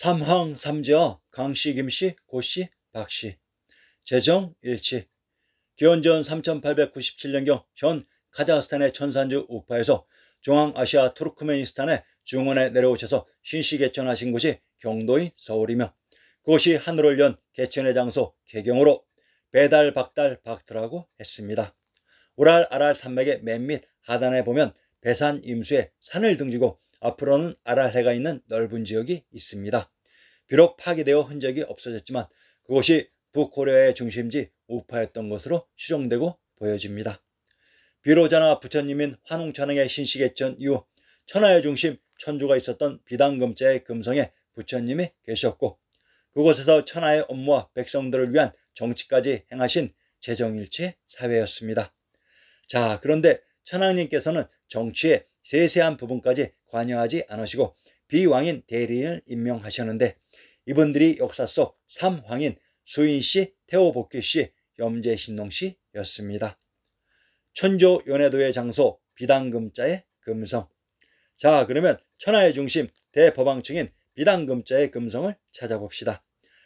삼황 삼재와 강씨, 김씨, 고씨, 박씨. 재정 일치. 기원전 3897년경 전 카자흐스탄의 천산주 우파에서 중앙아시아 투르크메니스탄의 중원에 내려오셔서 신시 개천하신 곳이 경도인 서울이며 그곳이 하늘을 연 개천의 장소 개경으로 배달 박달 박트라고 했습니다. 우랄 아랄 산맥의 맨 밑 하단에 보면 배산 임수의 산을 등지고 앞으로는 아랄해가 있는 넓은 지역이 있습니다. 비록 파괴되어 흔적이 없어졌지만 그곳이 북코리아의 중심지 우파였던 것으로 추정되고 보여집니다. 비로자나 부처님인 환웅천왕의 신시개천 이후 천하의 중심 천주가 있었던 비당금자의 금성에 부처님이 계셨고 그곳에서 천하의 업무와 백성들을 위한 정치까지 행하신 재정일치 사회였습니다. 자 그런데 천왕님께서는 정치에 세세한 부분까지 관여하지 않으시고 비왕인 대리인을 임명하셨는데 이분들이 역사 속3황인 수인씨, 태호복귀씨, 염제신농씨였습니다. 천조 연해도의 장소 비당금자의 금성 자 그러면 천하의 중심 대법왕층인 비당금자의 금성을 찾아봅시다.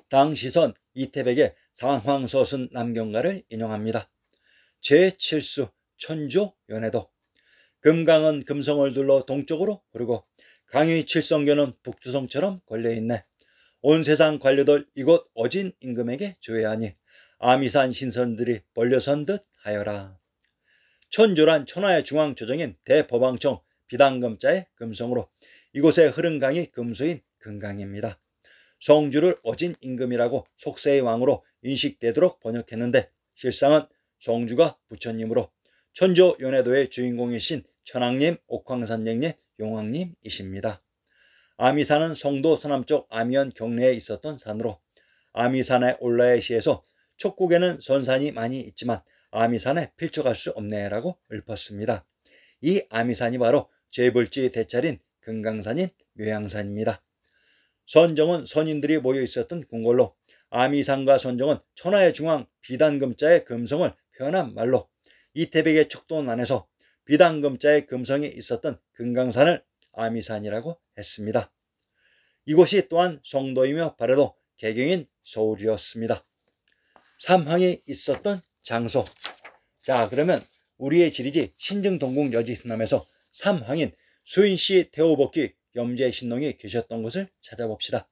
당시선 이태백의 상황서순 남경가를 인용합니다. 제7수 천조 연해도 금강은 금성을 둘러 동쪽으로 흐르고 강의 칠성교는 북두성처럼 걸려있네. 온 세상 관료들 이곳 어진 임금에게 조회하니 아미산 신선들이 벌려선 듯 하여라. 천조란 천하의 중앙조정인 대법왕청 비당금자의 금성으로 이곳의 흐른 강이 금수인 금강입니다. 성주를 어진 임금이라고 속세의 왕으로 인식되도록 번역했는데 실상은 성주가 부처님으로 천조 연해도의 주인공이신 천왕님, 옥황산령님, 용왕님이십니다. 아미산은 송도 서남쪽 아미현 경내에 있었던 산으로 아미산의 올라야 시에서 촉국에는 선산이 많이 있지만 아미산에 필적할 수 없네라고 읊었습니다. 이 아미산이 바로 제불지의 대찰인 금강산인 묘양산입니다. 선정은 선인들이 모여 있었던 궁궐로 아미산과 선정은 천하의 중앙 비단금자의 금성을 표현한 말로 이태백의 척돈 안에서 비당금자의 금성이 있었던 금강산을 아미산이라고 했습니다. 이곳이 또한 송도이며 바래도 개경인 서울이었습니다. 삼황이 있었던 장소 자 그러면 우리의 지리지 신증동궁 여지스남에서 삼황인 수인씨 태호복기 염제신농이 계셨던 곳을 찾아봅시다.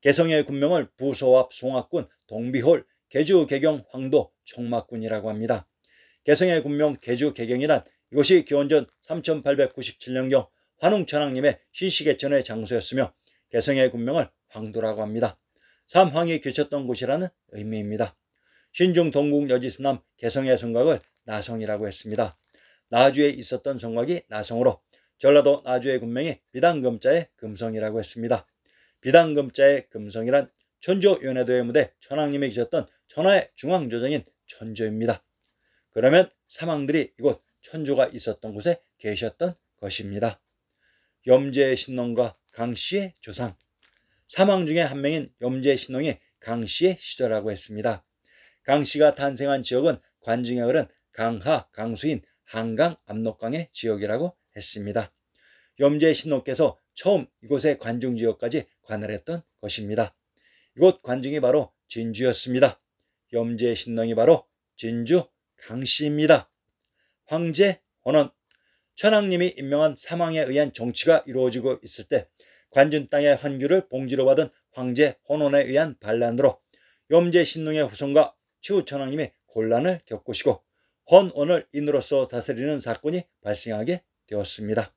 개성의 군명을 부소압 송악군 동비홀 개주개경 황도 총막군이라고 합니다. 개성의 군명 개주개경이란 이곳이 기원전 3897년경 환웅천왕님의 신시개천의 장소였으며 개성의 군명을 황도라고 합니다. 삼황이 계셨던 곳이라는 의미입니다. 신중 동국 여지수남 개성의 성곽을 나성이라고 했습니다. 나주에 있었던 성곽이 나성으로 전라도 나주의 군명이 비단금자의 금성이라고 했습니다. 비단금자의 금성이란 천조연해도의 무대 천왕님이 계셨던 천하의 중앙조정인 천조입니다. 그러면 사망들이 이곳 천조가 있었던 곳에 계셨던 것입니다. 염제의 신농과 강씨의 조상 사망 중에 한 명인 염제의 신농이 강씨의 시조라고 했습니다. 강씨가 탄생한 지역은 관중에 흐른 강하, 강수인, 한강, 압록강의 지역이라고 했습니다. 염제의 신농께서 처음 이곳의 관중 지역까지 관할 했던 것입니다. 이곳 관중이 바로 진주였습니다. 염제의 신농이 바로 진주 강씨입니다. 황제 언원 천왕님이 임명한 사망에 의한 정치가 이루어지고 있을 때 관준 땅의 환규를 봉지로 받은 황제 혼원에 의한 반란으로 염제 신농의 후손과 추후 천왕님이 곤란을 겪으시고 헌원을 인으로서 다스리는 사건이 발생하게 되었습니다.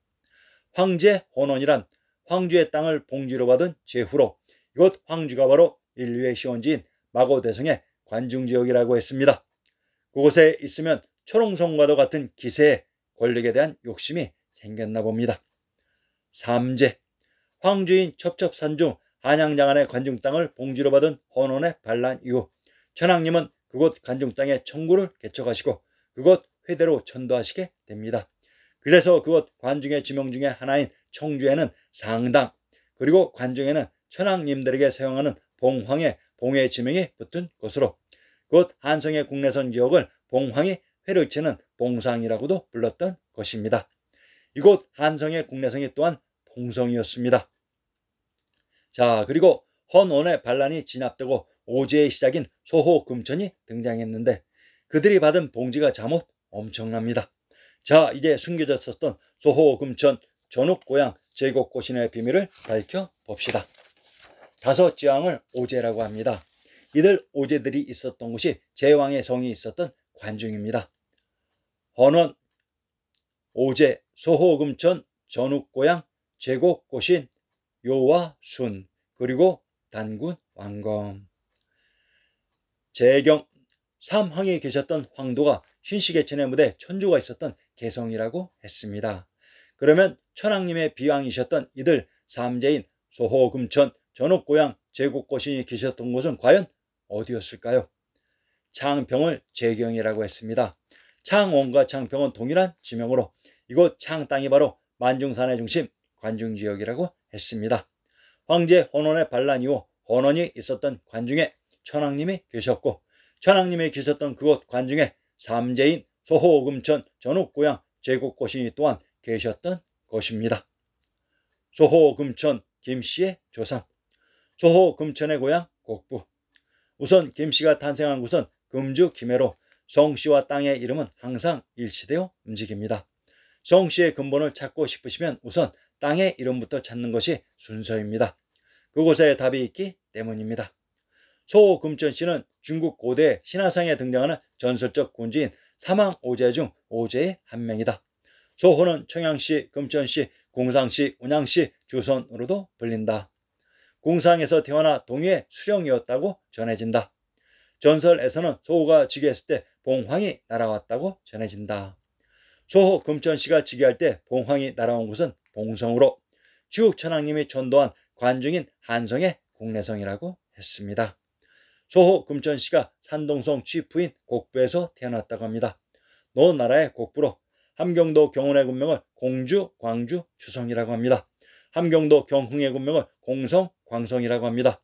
황제 혼원이란 황주의 땅을 봉지로 받은 제후로 이곳 황주가 바로 인류의 시원지인 마고대성의 관중지역이라고 했습니다. 그곳에 있으면 초롱성과도 같은 기세에 권력에 대한 욕심이 생겼나 봅니다. 3제 황주인 첩첩산중 한양장안의 관중 땅을 봉지로 받은 헌원의 반란 이후 천황님은 그곳 관중 땅에 청구를 개척하시고 그곳 회대로 천도하시게 됩니다. 그래서 그곳 관중의 지명 중에 하나인 청주에는 상당 그리고 관중에는 천황님들에게 사용하는 봉황의 봉의 지명이 붙은 것으로 곧 한성의 국내선 지역을 봉황이 회로일체는 봉상이라고도 불렀던 것입니다. 이곳 한성의 국내성이 또한 봉성이었습니다. 자 그리고 헌원의 반란이 진압되고 오제의 시작인 소호금천이 등장했는데 그들이 받은 봉지가 잘못 엄청납니다. 자 이제 숨겨졌었던 소호금천 전욱고향 제국고신의 비밀을 밝혀봅시다. 다섯 지왕을 오제라고 합니다. 이들 오제들이 있었던 곳이 제왕의 성이 있었던 관중입니다. 헌원, 오제, 소호금천, 전욱고양 제곡고신, 요와 순, 그리고 단군 왕검. 제경삼항에 계셨던 황도가 신시계천의 무대 천조가 있었던 개성이라고 했습니다. 그러면 천왕님의 비왕이셨던 이들 삼재인 소호금천, 전옥고양 제국고신이 계셨던 곳은 과연 어디였을까요? 창병을 재경이라고 했습니다. 창원과 창병은 동일한 지명으로 이곳 창 땅이 바로 만중산의 중심 관중지역이라고 했습니다. 황제 헌원의 반란 이후 헌원이 있었던 관중에 천왕님이 계셨고 천왕님이 계셨던 그곳 관중에 삼재인 소호금천 전옥고향 제국고신이 또한 계셨던 것입니다. 소호금천 김씨의 조상 소호금천의 고향 곡부 우선 김씨가 탄생한 곳은 금주 기매로 성씨와 땅의 이름은 항상 일치되어 움직입니다. 성씨의 근본을 찾고 싶으시면 우선 땅의 이름부터 찾는 것이 순서입니다. 그곳에 답이 있기 때문입니다. 소금천 씨는 중국 고대 신화상에 등장하는 전설적 군주인 사망 오제 중 오제의 한 명이다. 소호는 청양시, 금천시, 공상시, 운양시, 주선으로도 불린다. 공상에서 태어나 동해 수령이었다고 전해진다. 전설에서는 소호가 즉위했을 때 봉황이 날아왔다고 전해진다. 소호 금천씨가 즉위할 때 봉황이 날아온 곳은 봉성으로 주천왕님이 전도한 관중인 한성의 국내성이라고 했습니다. 소호 금천씨가 산동성 취부인 곡부에서 태어났다고 합니다. 노나라의 곡부로 함경도 경운의 군명을 공주, 광주, 주성이라고 합니다. 함경도 경흥의 군명을 공성, 광성이라고 합니다.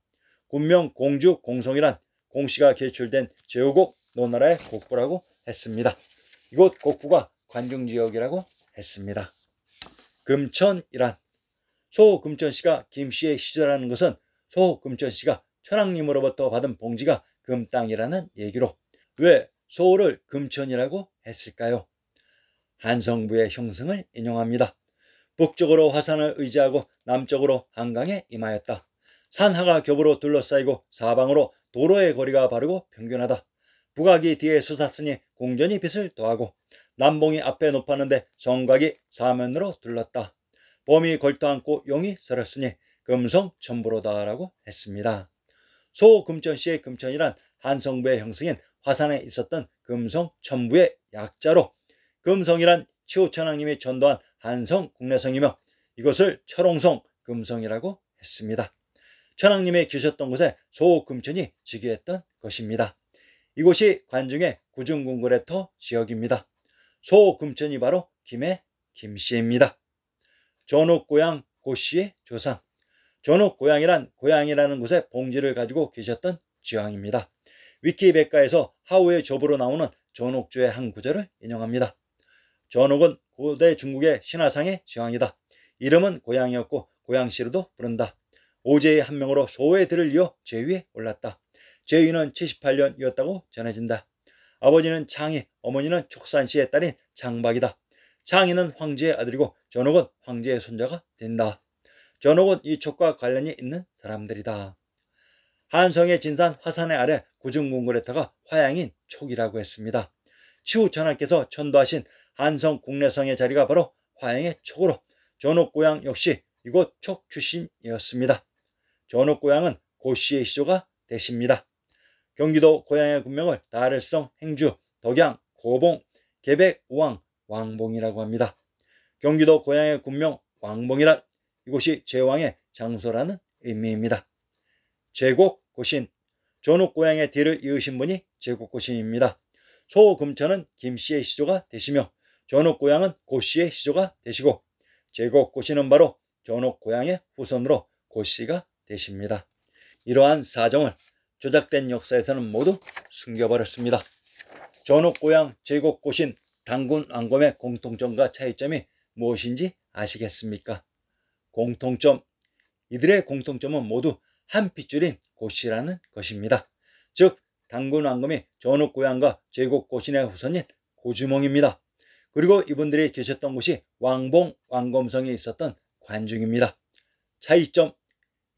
군명 공주, 공성이란 공시가 개출된 제후곡 노나라의 곡부라고 했습니다. 이곳 곡부가 관중지역이라고 했습니다. 금천이란 소금천씨가 김씨의 시절하는 것은 소금천씨가 천왕님으로부터 받은 봉지가 금땅이라는 얘기로 왜 소를 금천이라고 했을까요? 한성부의 형성을 인용합니다. 북쪽으로 화산을 의지하고 남쪽으로 한강에 임하였다. 산하가 겹으로 둘러싸이고 사방으로 도로의 거리가 바르고 평균하다. 북악이 뒤에 수사스니 공전이 빛을 더하고 남봉이 앞에 높았는데 정각이 사면으로 둘렀다. 범이 걸터앉고 용이 서렸으니 금성 천부로다라고 했습니다. 소금천 시의 금천이란 한성부의 형성인 화산에 있었던 금성 천부의 약자로 금성이란 치우천왕님이 전도한 한성 국내성이며 이것을 철옹성 금성이라고 했습니다. 천왕님이 계셨던 곳에 소금천이 즉위했던 것입니다. 이곳이 관중의 구중궁궐의터 지역입니다. 소금천이 바로 김해 김씨입니다. 전옥고향 고씨의 조상 전옥고향이란 고향이라는 곳에 봉지를 가지고 계셨던 지왕입니다. 위키백과에서 하우의 접으로 나오는 전옥주의 한 구절을 인용합니다. 전옥은 고대 중국의 신화상의 지왕이다. 이름은 고향이었고 고향시로도 부른다. 오제의 한 명으로 소외 들을 이어 제위에 올랐다. 제위는 78년이었다고 전해진다. 아버지는 창희 어머니는 촉산씨의 딸인 장박이다. 창희는 황제의 아들이고 전옥은 황제의 손자가 된다. 전옥은 이 촉과 관련이 있는 사람들이다. 한성의 진산 화산의 아래 구중궁궐에다가 화양인 촉이라고 했습니다. 치후 전하께서 천도하신 한성 국내성의 자리가 바로 화양의 촉으로 전옥 고향 역시 이곳 촉 출신이었습니다. 전옥 고향은 고씨의 시조가 되십니다. 경기도 고향의 군명을 다를성, 행주, 덕양, 고봉, 개백 우왕, 왕봉이라고 합니다. 경기도 고향의 군명 왕봉이란 이곳이 제왕의 장소라는 의미입니다. 제곡 고신 전옥 고향의 뒤를 이으신 분이 제곡 고신입니다. 소금천은 김씨의 시조가 되시며 전옥 고향은 고씨의 시조가 되시고 제곡 고신은 바로 전옥 고향의 후손으로 고씨가 되십니다. 이러한 사정을 조작된 역사에서는 모두 숨겨버렸습니다. 전옥 고향 제국 고신 당군 왕검의 공통점과 차이점이 무엇인지 아시겠습니까? 공통점 이들의 공통점은 모두 한 핏줄인 고씨라는 것입니다. 즉 당군 왕검이 전옥 고향과 제국 고신의 후손인 고주몽입니다. 그리고 이분들이 계셨던 곳이 왕봉 왕검성에 있었던 관중입니다. 차이점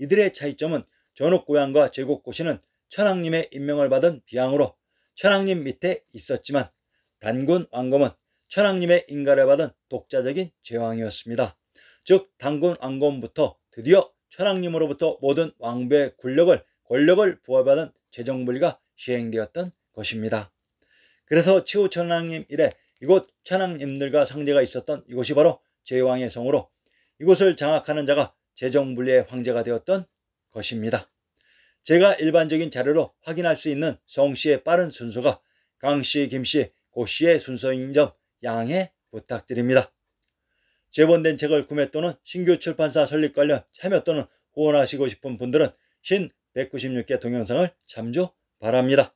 이들의 차이점은 전옥고향과 제곡고시는 천황님의 임명을 받은 비양으로 천황님 밑에 있었지만 단군 왕검은 천황님의 인가를 받은 독자적인 제왕이었습니다. 즉 단군 왕검부터 드디어 천황님으로부터 모든 왕배의 권력을 권력을 부여받은 재정분리가 시행되었던 것입니다. 그래서 치후 천왕님 이래 이곳 천황님들과 상대가 있었던 이곳이 바로 제왕의 성으로 이곳을 장악하는 자가 재정리의 황제가 되었던 것입니다. 제가 일반적인 자료로 확인할 수 있는 성씨의 빠른 순서가 강씨, 김씨, 고씨의 순서인 점 양해 부탁드립니다. 제본된 책을 구매 또는 신규 출판사 설립 관련 참여 또는 후원하시고 싶은 분들은 신 196개 동영상을 참조 바랍니다.